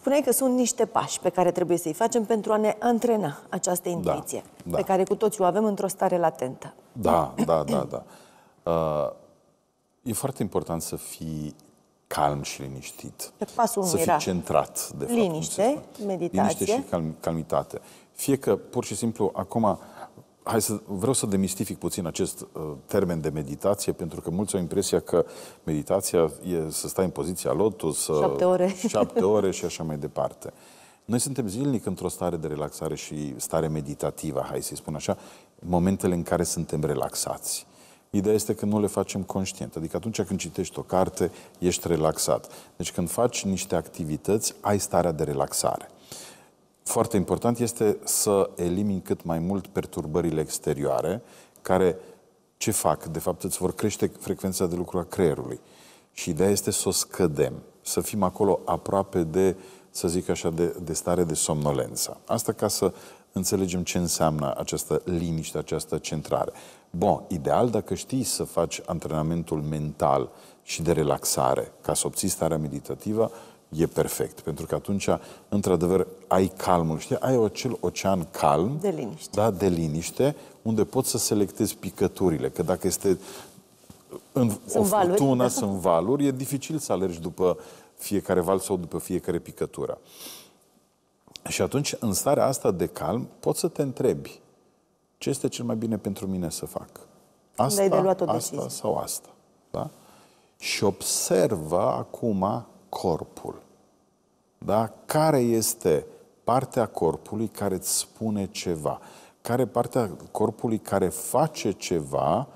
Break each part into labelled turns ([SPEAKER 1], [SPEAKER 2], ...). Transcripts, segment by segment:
[SPEAKER 1] Spuneai că sunt niște pași pe care trebuie să-i facem pentru a ne antrena această intuiție, da, da. pe care cu toții o avem într-o stare latentă.
[SPEAKER 2] Da, da, da, da. Uh, e foarte important să fii calm și liniștit.
[SPEAKER 1] Pe pasul să fii
[SPEAKER 2] centrat, de fapt. Liniște,
[SPEAKER 1] meditație. Liniște și
[SPEAKER 2] calm, calmitate. Fie că, pur și simplu, acum hai să, vreau să demistific puțin acest uh, termen de meditație, pentru că mulți au impresia că meditația e să stai în poziția lotus, să, șapte ore, șapte ore și așa mai departe. Noi suntem zilnic într-o stare de relaxare și stare meditativă, hai să-i spun așa, momentele în care suntem relaxați. Ideea este că nu le facem conștient. Adică atunci când citești o carte, ești relaxat. Deci când faci niște activități, ai starea de relaxare foarte important este să elimini cât mai mult perturbările exterioare, care ce fac? De fapt, îți vor crește frecvența de lucru a creierului. Și ideea este să o scădem, să fim acolo aproape de, să zic așa, de, de stare de somnolență. Asta ca să înțelegem ce înseamnă această liniște, această centrare. Bun, ideal dacă știi să faci antrenamentul mental și de relaxare, ca să obții starea meditativă e perfect. Pentru că atunci, într-adevăr, ai calmul, știi? Ai acel ocean calm. De liniște. Da, de liniște, unde poți să selectezi picăturile. Că dacă este în sunt o furtună, valuri. sunt valuri, e dificil să alergi după fiecare val sau după fiecare picătură. Și atunci, în starea asta de calm, poți să te întrebi ce este cel mai bine pentru mine să fac.
[SPEAKER 1] Asta, de luat o asta
[SPEAKER 2] sau asta. Da? Și observă acum corpul. Da? Care este partea corpului care îți spune ceva? Care partea corpului care face ceva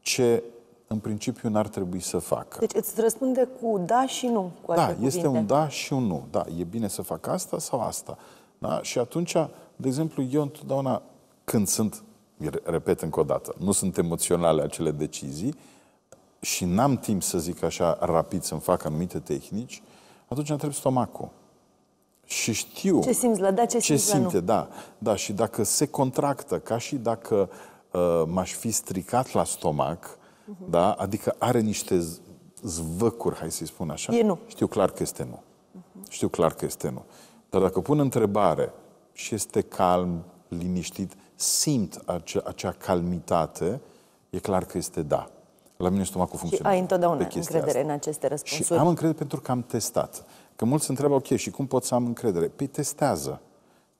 [SPEAKER 2] ce în principiu n-ar trebui să facă.
[SPEAKER 1] Deci îți răspunde cu da și nu. Cu da, cuvinte. este un
[SPEAKER 2] da și un nu. Da, e bine să fac asta sau asta. Da? Și atunci, de exemplu, eu întotdeauna când sunt, repet încă o dată, nu sunt emoționale acele decizii, și n-am timp să zic așa rapid să-mi fac anumite tehnici, atunci trebuie stomacul. Și știu... Ce simți
[SPEAKER 1] la da, ce, ce simți simte, la nu.
[SPEAKER 2] da. Da, și dacă se contractă, ca și dacă uh, m-aș fi stricat la stomac, uh-huh. da, adică are niște zvăcuri, hai să-i spun așa. E nu. Știu clar că este nu. Uh-huh. Știu clar că este nu. Dar dacă pun întrebare și este calm, liniștit, simt acea, acea calmitate, e clar că este da. La mine stomacul funcționează. ai întotdeauna încredere asta. în aceste răspunsuri. Și am încredere pentru că am testat. Că mulți se întreabă, ok, și cum pot să am încredere? Păi testează.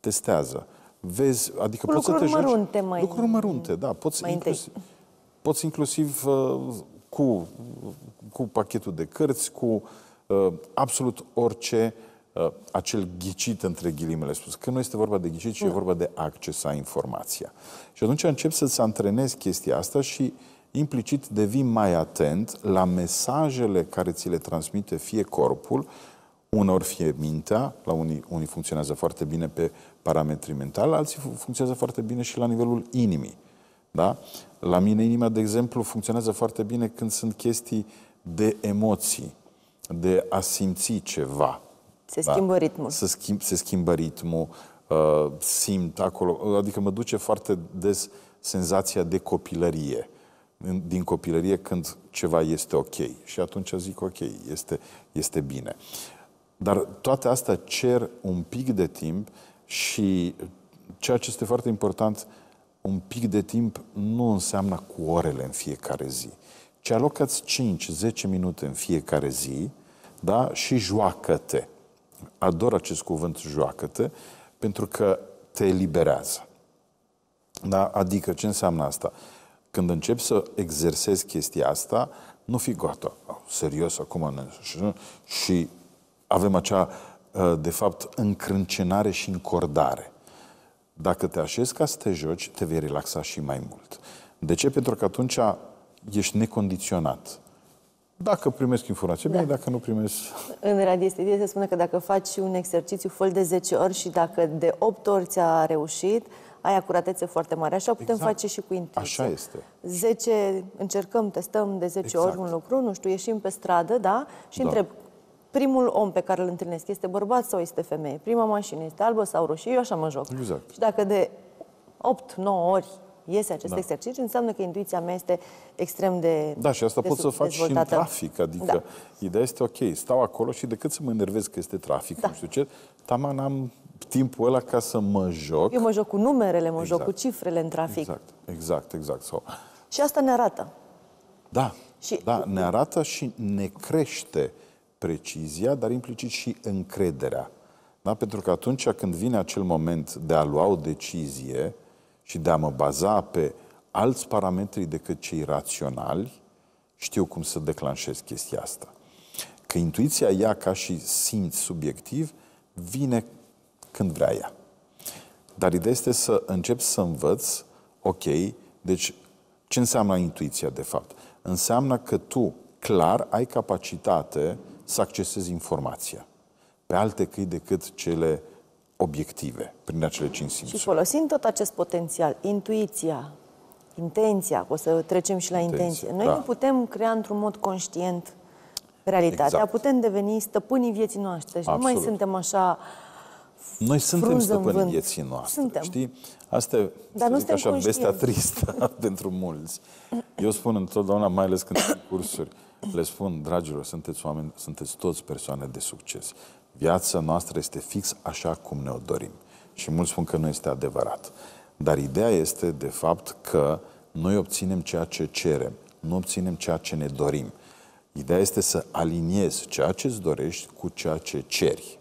[SPEAKER 2] Testează. Vezi, adică Cu poți să te joci... Mărunte mai... Lucruri mărunte, da. Poți mai inclusiv, întâi. poți inclusiv uh, cu, cu pachetul de cărți, cu uh, absolut orice uh, acel ghicit între ghilimele spus. Că nu este vorba de ghicit, ci e vorba de accesa informația. Și atunci încep să-ți antrenezi chestia asta și uh, implicit devii mai atent la mesajele care ți le transmite fie corpul, unor fie mintea, la unii, unii funcționează foarte bine pe parametri mentali, alții funcționează foarte bine și la nivelul inimii. Da? La mine inima, de exemplu, funcționează foarte bine când sunt chestii de emoții, de a simți ceva.
[SPEAKER 1] Se da? schimbă ritmul. Se,
[SPEAKER 2] schimb, se schimbă ritmul, uh, simt acolo, adică mă duce foarte des senzația de copilărie din copilărie când ceva este ok. Și atunci zic ok, este, este bine. Dar toate astea cer un pic de timp și ceea ce este foarte important, un pic de timp nu înseamnă cu orele în fiecare zi. Ci alocați 5-10 minute în fiecare zi da? și joacă-te. Ador acest cuvânt, joacă-te, pentru că te eliberează. Da? Adică, ce înseamnă asta? când începi să exersezi chestia asta, nu fi gata. Serios, acum ne... Și avem acea, ă, de fapt, încrâncenare și încordare. Dacă te așezi ca să te joci, te vei relaxa și mai mult. De ce? Pentru că atunci ești necondiționat. Dacă primesc informație, bine, da. dacă nu primesc...
[SPEAKER 1] În radiestetie se spune că dacă faci un exercițiu, fol de 10 ori și dacă de 8 ori ți-a reușit, ai acuratețe foarte mare. Așa putem exact. face și cu intuiție. Așa este. 10, încercăm, testăm de 10 exact. ori un lucru, nu știu, ieșim pe stradă, da? Și da. întreb, primul om pe care îl întâlnesc este bărbat sau este femeie? Prima mașină este albă sau roșie? Eu așa mă joc. Exact. Și dacă de 8-9 ori iese acest da. exercițiu, înseamnă că intuiția mea este extrem de Da, și asta poți să faci și în trafic.
[SPEAKER 2] Adică da. ideea este, ok, stau acolo și decât să mă enervez că este trafic, da. nu știu ce, taman am timpul ăla ca să mă joc. Eu
[SPEAKER 1] mă joc cu numerele, mă exact. joc cu exact. cifrele în trafic. Exact,
[SPEAKER 2] exact, exact. So.
[SPEAKER 1] Și asta ne arată.
[SPEAKER 2] Da, și... da, ne arată și ne crește precizia, dar implicit și încrederea. Da? Pentru că atunci când vine acel moment de a lua o decizie, și de a mă baza pe alți parametri decât cei raționali, știu cum să declanșez chestia asta. Că intuiția ea, ca și simț subiectiv, vine când vrea ea. Dar ideea este să încep să învăț, ok, deci ce înseamnă intuiția de fapt? Înseamnă că tu clar ai capacitate să accesezi informația pe alte căi decât cele uh, obiective prin acele cinci simțuri.
[SPEAKER 1] Și folosind tot acest potențial, intuiția, intenția, o să trecem și la intenție, intenție. noi da. nu putem crea într-un mod conștient realitatea, exact. putem deveni stăpânii vieții noastre și nu mai suntem așa
[SPEAKER 2] noi suntem stăpânii vieții noastre, suntem. știi? Asta e, Dar nu zic așa, vestea tristă pentru mulți. Eu spun întotdeauna, mai ales când sunt cursuri, le spun, dragilor, sunteți oameni, sunteți toți persoane de succes. Viața noastră este fix așa cum ne-o dorim. Și mulți spun că nu este adevărat. Dar ideea este, de fapt, că noi obținem ceea ce cerem, nu obținem ceea ce ne dorim. Ideea este să aliniezi ceea ce îți dorești cu ceea ce ceri.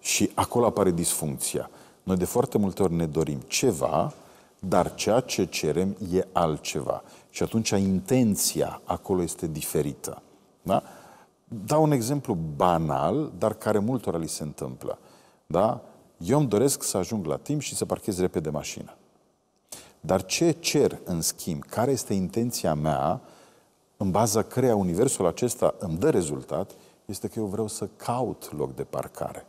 [SPEAKER 2] Și acolo apare disfuncția. Noi de foarte multe ori ne dorim ceva, dar ceea ce cerem e altceva. Și atunci intenția acolo este diferită. Da? Dau un exemplu banal, dar care multora li se întâmplă. Da? Eu îmi doresc să ajung la timp și să parchez repede mașina. Dar ce cer în schimb? Care este intenția mea în baza căreia universul acesta îmi dă rezultat? Este că eu vreau să caut loc de parcare.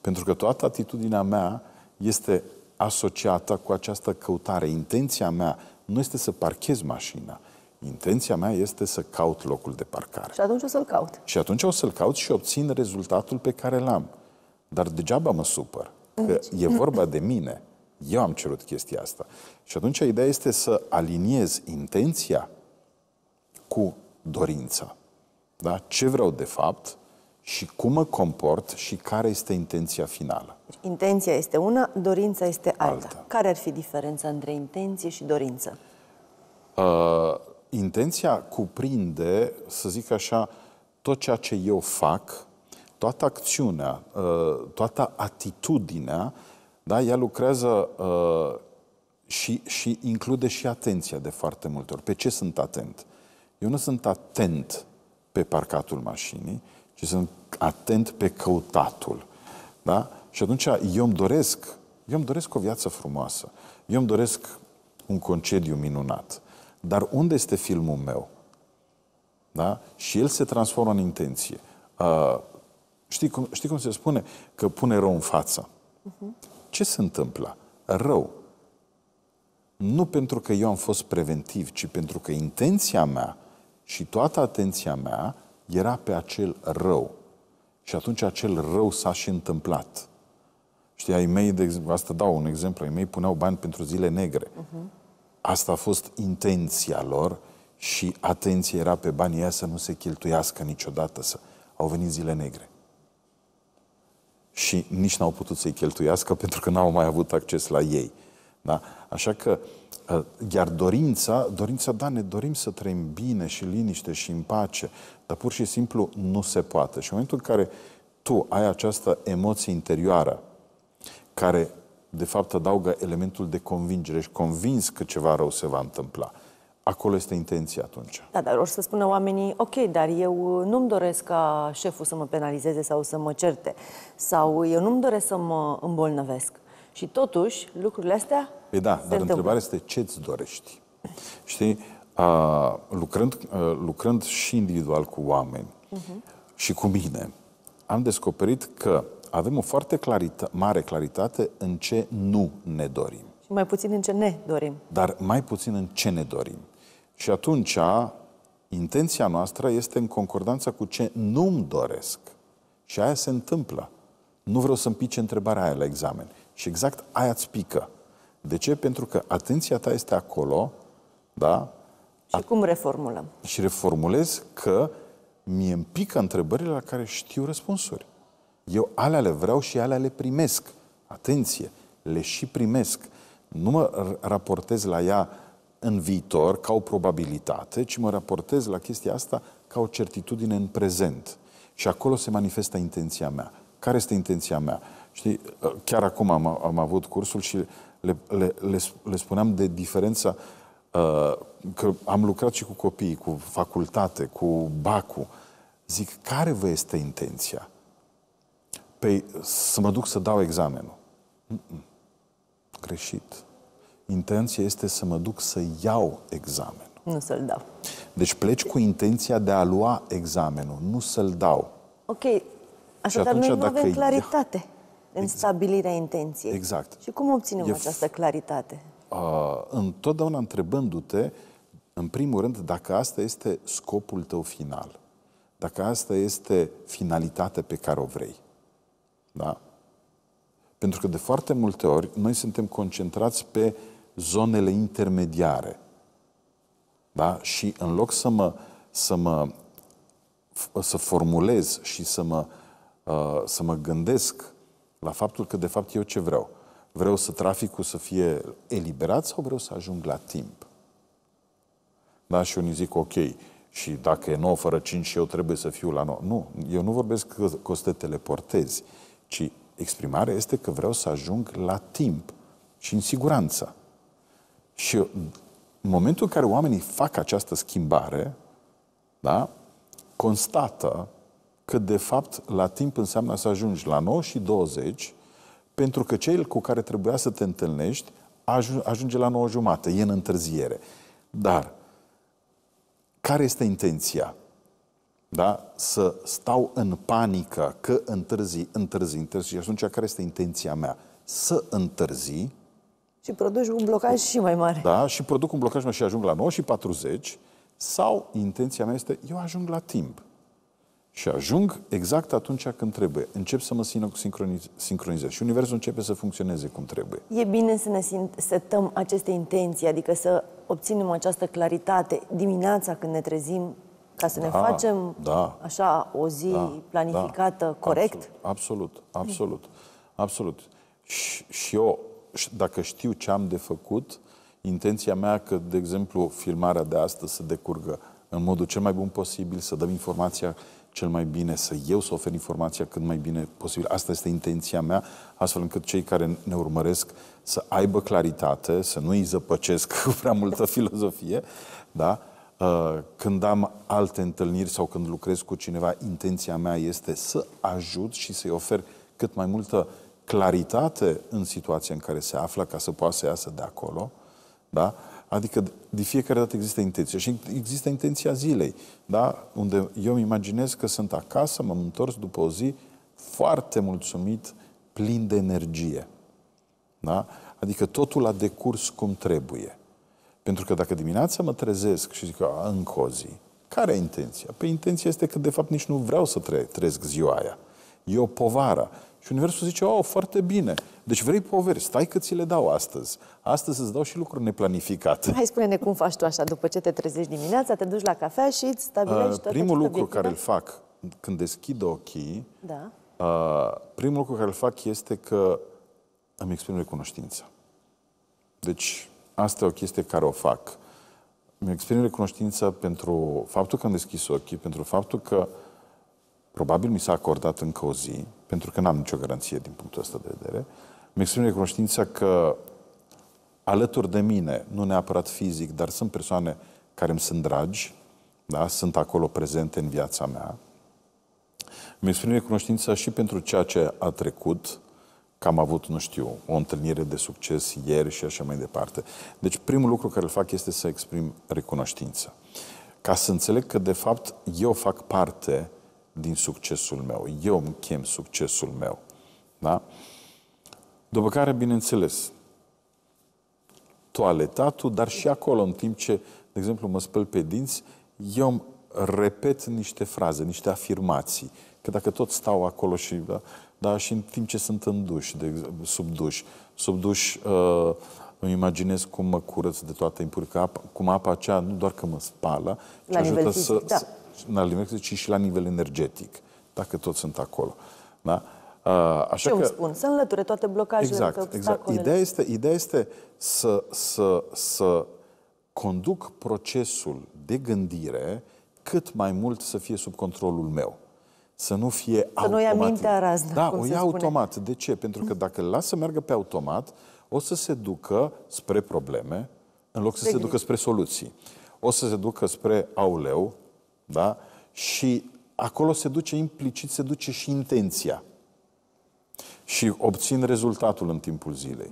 [SPEAKER 2] Pentru că toată atitudinea mea este asociată cu această căutare. Intenția mea nu este să parchez mașina, Intenția mea este să caut locul de parcare. Și
[SPEAKER 1] atunci o să-l caut.
[SPEAKER 2] Și atunci o să-l caut și obțin rezultatul pe care l-am. Dar degeaba mă supăr, că deci? e vorba de mine. Eu am cerut chestia asta. Și atunci ideea este să aliniez intenția cu dorința. Da? Ce vreau de fapt și cum mă comport și care este intenția finală.
[SPEAKER 1] Deci intenția este una, dorința este alta. alta. Care ar fi diferența între intenție și dorință?
[SPEAKER 2] Uh, intenția cuprinde, să zic așa, tot ceea ce eu fac, toată acțiunea, uh, toată atitudinea, da, ea lucrează uh, și, și include și atenția de foarte multe ori. Pe ce sunt atent? Eu nu sunt atent pe parcatul mașinii, ci sunt atent pe căutatul. Da? Și atunci eu îmi doresc, eu îmi doresc o viață frumoasă. Eu îmi doresc un concediu minunat. Dar unde este filmul meu? Da? Și el se transformă în intenție. Uh, știi, cum, știi cum se spune? Că pune rău în față. Uh-huh. Ce se întâmplă? Rău. Nu pentru că eu am fost preventiv, ci pentru că intenția mea și toată atenția mea era pe acel rău. Și atunci acel rău s-a și întâmplat. Știi, ai mei, de, asta dau un exemplu, ai mei puneau bani pentru zile negre. Uh-huh. Asta a fost intenția lor și atenția era pe banii aia să nu se cheltuiască niciodată. Să... Au venit zile negre. Și nici n-au putut să-i cheltuiască pentru că n-au mai avut acces la ei. Da? Așa că, uh, iar dorința, dorința, da, ne dorim să trăim bine și liniște și în pace, dar pur și simplu nu se poate. Și în momentul în care tu ai această emoție interioară care de fapt adaugă elementul de convingere și convins că ceva rău se va întâmpla. Acolo este intenția atunci.
[SPEAKER 1] Da, dar or să spună oamenii, ok, dar eu uh, nu-mi doresc ca șeful să mă penalizeze sau să mă certe, sau eu nu-mi doresc să mă îmbolnăvesc. Și totuși, lucrurile astea.
[SPEAKER 2] Păi da, dar întâmplă. întrebarea este ce-ți dorești. Știi, a, lucrând, a, lucrând și individual cu oameni uh-huh. și cu mine, am descoperit că avem o foarte clarita- mare claritate în ce nu ne dorim.
[SPEAKER 1] Și mai puțin în ce ne dorim.
[SPEAKER 2] Dar mai puțin în ce ne dorim. Și atunci, intenția noastră este în concordanță cu ce nu-mi doresc. Și aia se întâmplă. Nu vreau să-mi pice întrebarea aia la examen. Și exact aia îți pică. De ce? Pentru că atenția ta este acolo, da? Și
[SPEAKER 1] cum reformulăm?
[SPEAKER 2] Și reformulez că mi îmi pică întrebările la care știu răspunsuri. Eu alea le vreau și alea le primesc. Atenție, le și primesc. Nu mă raportez la ea în viitor ca o probabilitate, ci mă raportez la chestia asta ca o certitudine în prezent. Și acolo se manifestă intenția mea. Care este intenția mea? Știi, uh, chiar acum am, am avut cursul și le, le, le, le spuneam de diferența uh, că am lucrat și cu copiii, cu facultate, cu bacul. Zic, care vă este intenția? pe, păi, să mă duc să dau examenul. Mm-mm. Greșit. Intenția este să mă duc să iau examenul. Nu să-l dau. Deci pleci cu intenția de a lua examenul, nu să-l dau.
[SPEAKER 1] Ok. Așadar, atunci, noi nu avem claritate ia... în exact. stabilirea intenției. Exact. Și cum obținem e... această claritate?
[SPEAKER 2] Uh, întotdeauna întrebându-te, în primul rând, dacă asta este scopul tău final, dacă asta este finalitatea pe care o vrei. Da? Pentru că de foarte multe ori noi suntem concentrați pe zonele intermediare. Da? Și în loc să mă, să mă să formulez și să mă, uh, să mă gândesc la faptul că de fapt eu ce vreau? Vreau să traficul să fie eliberat sau vreau să ajung la timp? Da? Și unii zic, ok, și dacă e 9 fără 5 și eu trebuie să fiu la 9. Nu, eu nu vorbesc că, o să te teleportezi ci exprimarea este că vreau să ajung la timp și în siguranță. Și în momentul în care oamenii fac această schimbare, da, constată că de fapt la timp înseamnă să ajungi la 9 și 20, pentru că cel cu care trebuia să te întâlnești ajunge la 9 jumate, e în întârziere. Dar care este intenția? da? să stau în panică că întârzi, întârzi, întârzi și atunci care este intenția mea? Să întârzi. Și produci un
[SPEAKER 1] blocaj și mai
[SPEAKER 2] mare. Da, și produc un blocaj mai și ajung la 9 și 40 sau intenția mea este eu ajung la timp. Și ajung exact atunci când trebuie. Încep să mă sincroniz- sincronizez și Universul începe să funcționeze cum trebuie.
[SPEAKER 1] E bine să ne setăm aceste intenții, adică să obținem această claritate dimineața când ne trezim, ca să ne da, facem da, așa o zi da, da planificată da, corect?
[SPEAKER 2] Absolut, absolut, absolut. Și, și eu, dacă știu ce am de făcut, intenția mea că, de exemplu, filmarea de astăzi să decurgă în modul cel mai bun posibil, să dăm informația cel mai bine, să eu să ofer informația cât mai bine posibil. Asta este intenția mea, astfel încât cei care ne urmăresc să aibă claritate, să nu îi zăpăcesc cu prea multă filozofie, da? Uh, când am alte întâlniri sau când lucrez cu cineva, intenția mea este să ajut și să-i ofer cât mai multă claritate în situația în care se află ca să poată să iasă de acolo. Da? Adică de fiecare dată există intenție și există intenția zilei, da? unde eu îmi imaginez că sunt acasă, m-am întors după o zi foarte mulțumit, plin de energie. Da? Adică totul a decurs cum trebuie. Pentru că dacă dimineața mă trezesc și zic, a, în cozi, care e intenția? Pe păi intenția este că, de fapt, nici nu vreau să tre- trezesc ziua aia. E o povară. Și Universul zice, oh, foarte bine. Deci vrei poveri, stai că ți le dau astăzi. Astăzi îți dau și lucruri neplanificate.
[SPEAKER 1] Hai, spune-ne cum faci tu așa, după ce te trezești dimineața, te duci la cafea și îți stabilești uh, Primul lucru obiective. care da? îl
[SPEAKER 2] fac când deschid ochii, da. uh, primul lucru care îl fac este că îmi exprim recunoștința. Deci, asta e o chestie care o fac. Mi exprim recunoștință pentru faptul că am deschis ochii, pentru faptul că probabil mi s-a acordat încă o zi, pentru că n-am nicio garanție din punctul ăsta de vedere. Mi exprim recunoștință că alături de mine, nu neapărat fizic, dar sunt persoane care îmi sunt dragi, da? sunt acolo prezente în viața mea. Mi exprim recunoștință și pentru ceea ce a trecut, că am avut, nu știu, o întâlnire de succes ieri și așa mai departe. Deci primul lucru care îl fac este să exprim recunoștință. Ca să înțeleg că, de fapt, eu fac parte din succesul meu. Eu îmi chem succesul meu. Da? După care, bineînțeles, toaletatul, dar și acolo, în timp ce, de exemplu, mă spăl pe dinți, eu îmi repet niște fraze, niște afirmații. Că dacă tot stau acolo și... Da, da? și în timp ce sunt în duș, de, sub duș. Sub duș uh, îmi imaginez cum mă curăț de toată impurica, că apa, cum apa aceea nu doar că mă spală, ci la ajută fizic, să, da. să, la nivel fizic, ci și la nivel energetic, dacă toți sunt acolo. Da? Uh, așa ce că, spun,
[SPEAKER 1] să înlăture toate blocajele, Exact, exact. Ideea
[SPEAKER 2] este, ideea este să, să, să conduc procesul de gândire cât mai mult să fie sub controlul meu să nu fie Să automat. nu ia mintea razna, Da, o ia spune. automat. De ce? Pentru că dacă îl las să meargă pe automat, o să se ducă spre probleme, în loc să de se gri. ducă spre soluții. O să se ducă spre auleu, da? Și acolo se duce implicit, se duce și intenția. Și obțin rezultatul în timpul zilei.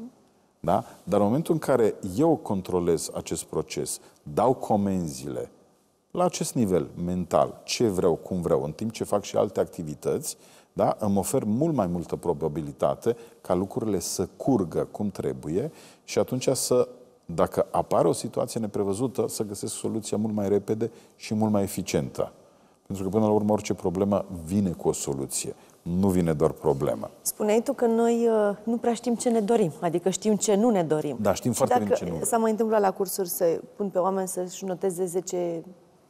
[SPEAKER 2] Da? Dar în momentul în care eu controlez acest proces, dau comenzile, la acest nivel mental, ce vreau, cum vreau, în timp ce fac și alte activități, da, îmi ofer mult mai multă probabilitate ca lucrurile să curgă cum trebuie și atunci să, dacă apare o situație neprevăzută, să găsesc soluția mult mai repede și mult mai eficientă. Pentru că, până la urmă, orice problemă vine cu o soluție. Nu vine doar problema.
[SPEAKER 1] Spuneai tu că noi uh, nu prea știm ce ne dorim, adică știm ce nu ne dorim.
[SPEAKER 2] Da, știm și foarte bine ce nu. S-a
[SPEAKER 1] mai întâmplat la cursuri să pun pe oameni să-și noteze 10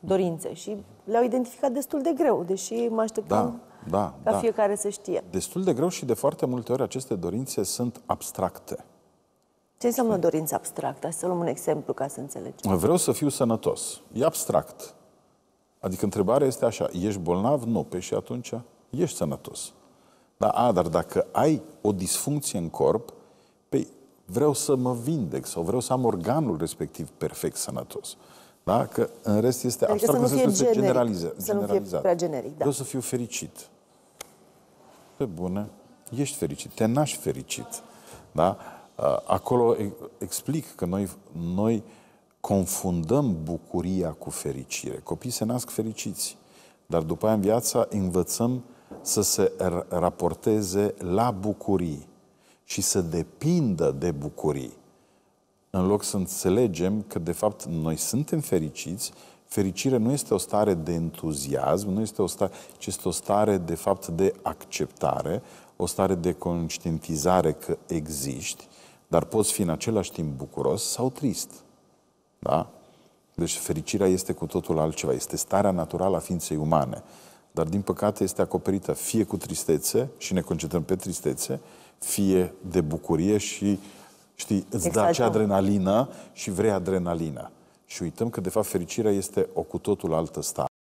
[SPEAKER 1] dorințe și le-au identificat destul de greu, deși mă așteptam
[SPEAKER 2] da, da, ca da. fiecare să știe. Destul de greu și de foarte multe ori aceste dorințe sunt abstracte.
[SPEAKER 1] Ce înseamnă dorință abstractă? Să luăm un exemplu ca să înțelegem.
[SPEAKER 2] Vreau să fiu sănătos. E abstract. Adică întrebarea este așa, ești bolnav? Nu. Pe păi și atunci ești sănătos. Da. a, dar dacă ai o disfuncție în corp, pe păi vreau să mă vindec sau vreau să am organul respectiv perfect sănătos. Da? Că în rest este adică abstract să nu fie se generic, generaliză, să nu fie prea
[SPEAKER 1] generic. Da. Vreau să
[SPEAKER 2] fiu fericit. Pe bune. ești fericit, te naști fericit. Da? Acolo explic că noi, noi confundăm bucuria cu fericire. Copiii se nasc fericiți, dar după aia în viața învățăm să se raporteze la bucurii și să depindă de bucurii în loc să înțelegem că, de fapt, noi suntem fericiți, fericirea nu este o stare de entuziasm, nu este o stare, ci este o stare, de fapt, de acceptare, o stare de conștientizare că existi, dar poți fi în același timp bucuros sau trist. Da? Deci fericirea este cu totul altceva, este starea naturală a ființei umane. Dar, din păcate, este acoperită fie cu tristețe, și ne concentrăm pe tristețe, fie de bucurie și Știi, îți exact. dă acea adrenalină și vrei adrenalină. Și uităm că, de fapt, fericirea este o cu totul altă stare.